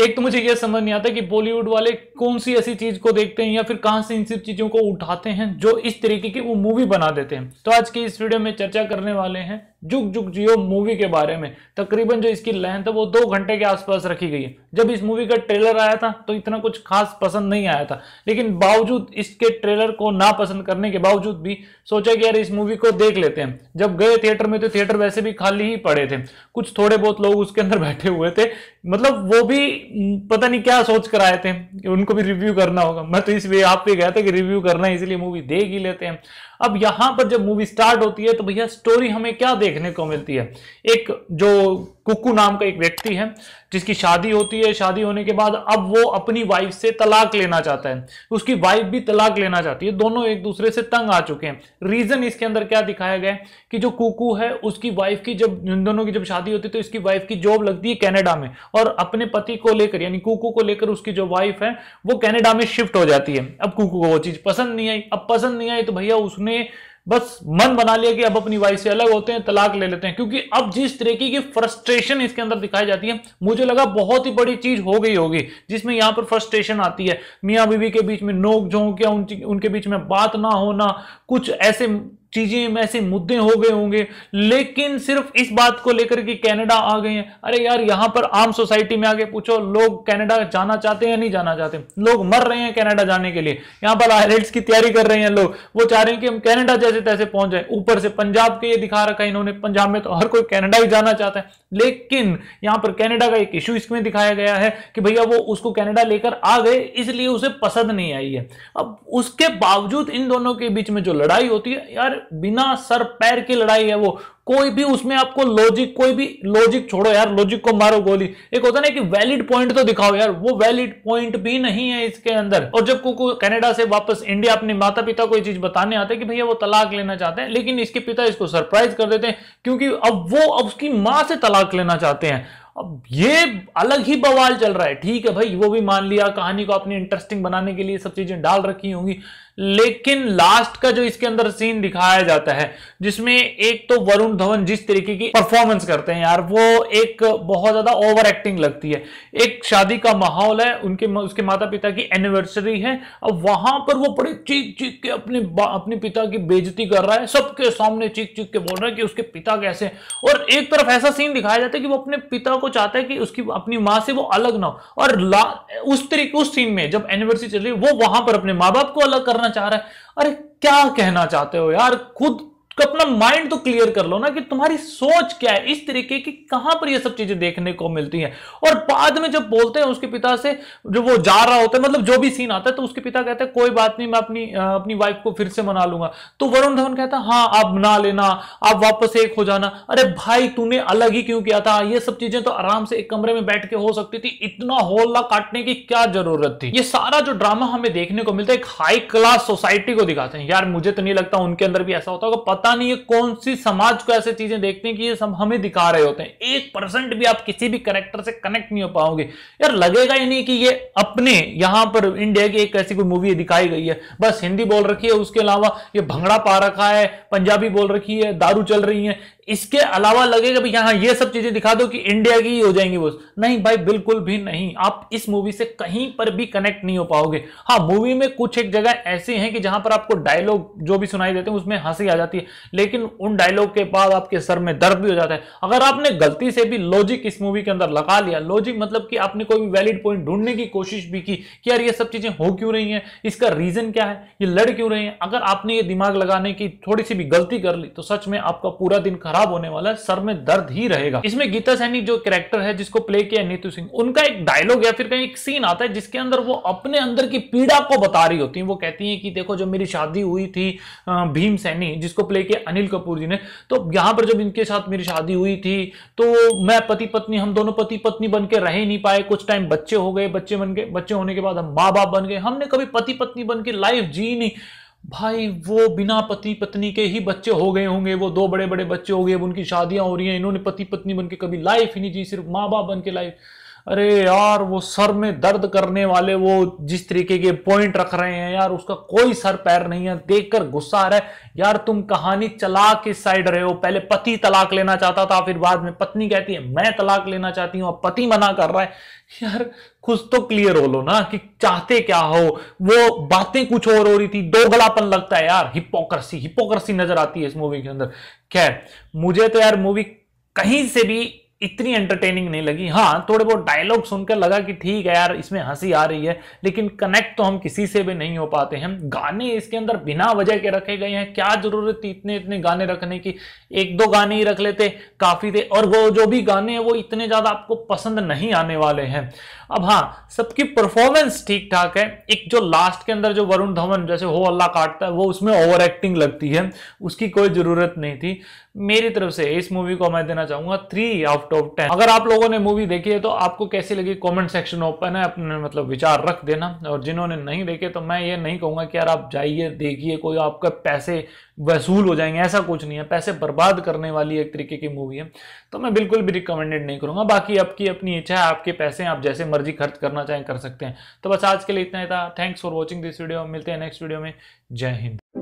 एक तो मुझे यह समझ नहीं आता कि बॉलीवुड वाले कौन सी ऐसी चीज को देखते हैं या फिर कहां से इन सब चीजों को उठाते हैं जो इस तरीके की वो मूवी बना देते हैं तो आज की इस वीडियो में चर्चा करने वाले हैं जुग जुग जियो मूवी के बारे में तकरीबन जो इसकी लेंथ है वो दो घंटे के आसपास रखी गई है जब इस मूवी का ट्रेलर आया था तो इतना कुछ खास पसंद नहीं आया था लेकिन बावजूद इसके ट्रेलर को ना पसंद करने के बावजूद भी सोचा कि यार इस मूवी को देख लेते हैं जब गए थिएटर में तो थिएटर वैसे भी खाली ही पड़े थे कुछ थोड़े बहुत लोग उसके अंदर बैठे हुए थे मतलब वो भी पता नहीं क्या सोच कर आए थे उनको भी रिव्यू करना होगा मैं तो इस वे आप भी गया था कि रिव्यू करना है इसलिए मूवी देख ही लेते हैं अब यहां पर जब मूवी स्टार्ट होती है तो भैया स्टोरी हमें क्या देख देखने को मिलती है एक जो कुकू नाम का एक व्यक्ति है जिसकी शादी होती है शादी होने के बाद अब वो अपनी वाइफ से तलाक लेना चाहता है उसकी वाइफ भी तलाक लेना चाहती है दोनों एक दूसरे से तंग आ चुके हैं रीजन इसके अंदर क्या दिखाया गया है कि जो कुकू है उसकी वाइफ की जब इन दोनों की जब शादी होती है तो इसकी वाइफ की जॉब लगती है कैनेडा में और अपने पति को लेकर यानी कुकू को लेकर उसकी जो वाइफ है वो कैनेडा में शिफ्ट हो जाती है अब कुकू को वो चीज पसंद नहीं आई अब पसंद नहीं आई तो भैया उसने बस मन बना लिया कि अब अपनी वाइफ से अलग होते हैं तलाक ले लेते हैं क्योंकि अब जिस तरीके की फ्रस्ट्रेशन इसके अंदर दिखाई जाती है मुझे लगा बहुत ही बड़ी चीज हो गई होगी जिसमें यहां पर फ्रस्ट्रेशन आती है मियां बीवी के बीच में नोक झोंक या उनके बीच में बात ना होना कुछ ऐसे चीजें ऐसे मुद्दे हो गए होंगे लेकिन सिर्फ इस बात को लेकर के कनाडा आ गए हैं अरे यार यहां पर आम सोसाइटी में आगे पूछो लोग कनाडा जाना चाहते हैं या नहीं जाना चाहते लोग मर रहे हैं कनाडा जाने के लिए यहां पर आयलेट्स की तैयारी कर रहे हैं लोग वो चाह रहे हैं कि हम कनाडा जैसे तैसे पहुंच जाए ऊपर से पंजाब के ये दिखा रखा है इन्होंने पंजाब में तो हर कोई कैनेडा ही जाना चाहता है लेकिन यहां पर कनाडा का एक इश्यू इसमें दिखाया गया है कि भैया वो उसको कनाडा लेकर आ गए इसलिए उसे पसंद नहीं आई है अब उसके बावजूद इन दोनों के बीच में जो लड़ाई होती है यार बिना सर पैर की लड़ाई है वो कोई भी उसमें आपको लॉजिक कोई भी लॉजिक छोड़ो यार लॉजिक को मारो गोली एक होता ना कि वैलिड पॉइंट तो दिखाओ यार वो वैलिड पॉइंट भी नहीं है इसके अंदर और जब कुकू कनाडा से वापस इंडिया अपने माता पिता को ये चीज बताने आते हैं कि भैया वो तलाक लेना चाहते हैं लेकिन इसके पिता इसको सरप्राइज कर देते हैं क्योंकि अब वो अब उसकी माँ से तलाक लेना चाहते हैं अब ये अलग ही बवाल चल रहा है ठीक है भाई वो भी मान लिया कहानी को अपनी इंटरेस्टिंग बनाने के लिए सब चीजें डाल रखी होंगी लेकिन लास्ट का जो इसके अंदर सीन दिखाया जाता है जिसमें एक तो वरुण धवन जिस तरीके की परफॉर्मेंस करते हैं यार वो एक बहुत ज्यादा ओवर एक्टिंग लगती है एक शादी का माहौल है उनके उसके माता पिता की एनिवर्सरी है अब वहां पर वो बड़े चीख चीख के अपने अपने पिता की बेजती कर रहा है सबके सामने चीख चीख के बोल रहा है कि उसके पिता कैसे और एक तरफ ऐसा सीन दिखाया जाता है कि वो अपने पिता को चाहता है कि उसकी अपनी माँ से वो अलग ना हो और उस तरीके उस सीन में जब एनिवर्सरी चल रही है वो वहां पर अपने माँ बाप को अलग करना चाह रहा है अरे क्या कहना चाहते हो यार खुद तो अपना माइंड तो क्लियर कर लो ना कि तुम्हारी सोच क्या है इस तरीके की कहां पर ये सब चीजें देखने को मिलती हैं और बाद में जब बोलते हैं उसके पिता से जो वो जा रहा होता है मतलब जो भी सीन आता है तो उसके पिता कहते हैं कोई बात नहीं मैं अपनी अपनी वाइफ को फिर से मना लूंगा तो वरुण धवन कहता है हाँ आप मना लेना आप वापस एक हो जाना अरे भाई तूने अलग ही क्यों किया था ये सब चीजें तो आराम से एक कमरे में बैठ के हो सकती थी इतना होल्ला काटने की क्या जरूरत थी ये सारा जो ड्रामा हमें देखने को मिलता है एक हाई क्लास सोसाइटी को दिखाते हैं यार मुझे तो नहीं लगता उनके अंदर भी ऐसा होता होगा पता नहीं है कौन सी समाज को ऐसी चीजें देखते हैं कि ये सब हमें दिखा रहे होते हैं एक परसेंट भी आप किसी भी करेक्टर से कनेक्ट नहीं हो पाओगे यार लगेगा ही नहीं कि ये अपने यहां पर इंडिया की एक ऐसी कोई मूवी दिखाई गई है बस हिंदी बोल रखी है उसके अलावा ये भंगड़ा पा रखा है पंजाबी बोल रखी है दारू चल रही है इसके अलावा लगेगा भी यहां ये सब चीजें दिखा दो कि इंडिया की ही हो जाएंगी वो नहीं भाई बिल्कुल भी नहीं आप इस मूवी से कहीं पर भी कनेक्ट नहीं हो पाओगे हाँ मूवी में कुछ एक जगह ऐसी हैं कि जहां पर आपको डायलॉग जो भी सुनाई देते हैं उसमें हंसी आ जाती है लेकिन उन डायलॉग के बाद आपके सर में दर्द भी हो जाता है अगर आपने गलती से भी लॉजिक इस मूवी के अंदर लगा लिया लॉजिक मतलब कि आपने कोई भी वैलिड पॉइंट ढूंढने की कोशिश भी की कि यार ये सब चीजें हो क्यों रही है इसका रीजन क्या है ये लड़ क्यों रही है अगर आपने ये दिमाग लगाने की थोड़ी सी भी गलती कर ली तो सच में आपका पूरा दिन खराब खराब होने वाला सर में दर्द ही रहेगा इसमें गीता सैनी जो कैरेक्टर है जिसको प्ले किया नीतू सिंह उनका एक डायलॉग या फिर कहीं एक सीन आता है जिसके अंदर वो अपने अंदर की पीड़ा को बता रही होती है वो कहती है कि देखो जब मेरी शादी हुई थी भीम सैनी जिसको प्ले किया अनिल कपूर जी ने तो यहां पर जब इनके साथ मेरी शादी हुई थी तो मैं पति पत्नी हम दोनों पति पत्नी बन के रह नहीं पाए कुछ टाइम बच्चे हो गए बच्चे बन के बच्चे होने के बाद हम माँ बाप बन गए हमने कभी पति पत्नी बन के लाइफ जी नहीं भाई वो बिना पति पत्नी के ही बच्चे हो गए होंगे वो दो बड़े बड़े बच्चे हो गए उनकी शादियां हो रही हैं इन्होंने पति पत्नी बन के कभी लाइफ ही नहीं जी सिर्फ माँ बाप बन के लाइफ अरे यार वो सर में दर्द करने वाले वो जिस तरीके के पॉइंट रख रहे हैं यार उसका कोई सर पैर नहीं है देखकर गुस्सा आ रहा है यार तुम कहानी चला किस साइड रहे हो पहले पति तलाक लेना चाहता था फिर बाद में पत्नी कहती है मैं तलाक लेना चाहती हूँ और पति मना कर रहा है यार कुछ तो क्लियर हो लो ना कि चाहते क्या हो वो बातें कुछ और हो रही थी दोगलापन लगता है यार हिपोक्रेसी हिपोक्रेसी नजर आती है इस मूवी के अंदर खैर मुझे तो यार मूवी कहीं से भी इतनी एंटरटेनिंग नहीं लगी हाँ थोड़े बहुत डायलॉग सुनकर लगा कि ठीक है यार इसमें हंसी आ रही है लेकिन कनेक्ट तो हम किसी से भी नहीं हो पाते हैं गाने इसके अंदर बिना वजह के रखे गए हैं क्या जरूरत थी इतने इतने गाने रखने की एक दो गाने ही रख लेते काफी थे और वो जो भी गाने हैं वो इतने ज्यादा आपको पसंद नहीं आने वाले हैं अब हाँ सबकी परफॉर्मेंस ठीक ठाक है एक जो लास्ट के अंदर जो वरुण धवन जैसे हो अल्लाह काटता है वो उसमें ओवर एक्टिंग लगती है उसकी कोई जरूरत नहीं थी मेरी तरफ से इस मूवी को मैं देना चाहूंगा थ्री आउट टॉप टेन अगर आप लोगों ने मूवी देखी है तो आपको कैसी लगी कमेंट सेक्शन ओपन है अपने मतलब विचार रख देना और जिन्होंने नहीं देखे तो मैं ये नहीं कहूंगा कि यार आप जाइए देखिए कोई आपके पैसे वसूल हो जाएंगे ऐसा कुछ नहीं है पैसे बर्बाद करने वाली एक तरीके की मूवी है तो मैं बिल्कुल भी रिकमेंडेड नहीं करूंगा बाकी आपकी अपनी इच्छा है आपके पैसे आप जैसे मर्जी खर्च करना चाहें कर सकते हैं तो बस आज के लिए इतना ही था thanks for watching this video मिलते हैं नेक्स्ट वीडियो में जय हिंद